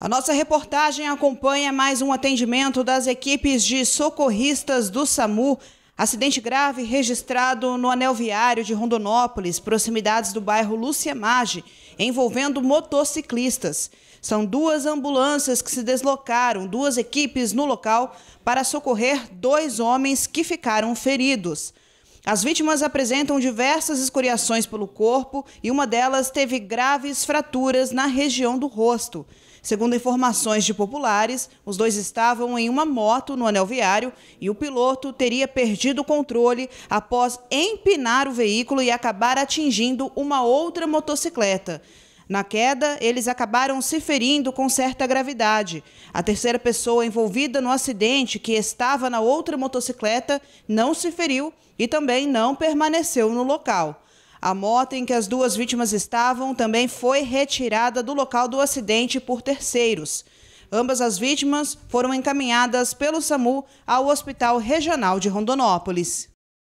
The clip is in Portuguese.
A nossa reportagem acompanha mais um atendimento das equipes de socorristas do SAMU. Acidente grave registrado no anel viário de Rondonópolis, proximidades do bairro Lúcia Mage, envolvendo motociclistas. São duas ambulâncias que se deslocaram, duas equipes no local, para socorrer dois homens que ficaram feridos. As vítimas apresentam diversas escoriações pelo corpo e uma delas teve graves fraturas na região do rosto. Segundo informações de populares, os dois estavam em uma moto no anel viário e o piloto teria perdido o controle após empinar o veículo e acabar atingindo uma outra motocicleta. Na queda, eles acabaram se ferindo com certa gravidade. A terceira pessoa envolvida no acidente, que estava na outra motocicleta, não se feriu e também não permaneceu no local. A moto em que as duas vítimas estavam também foi retirada do local do acidente por terceiros. Ambas as vítimas foram encaminhadas pelo SAMU ao Hospital Regional de Rondonópolis.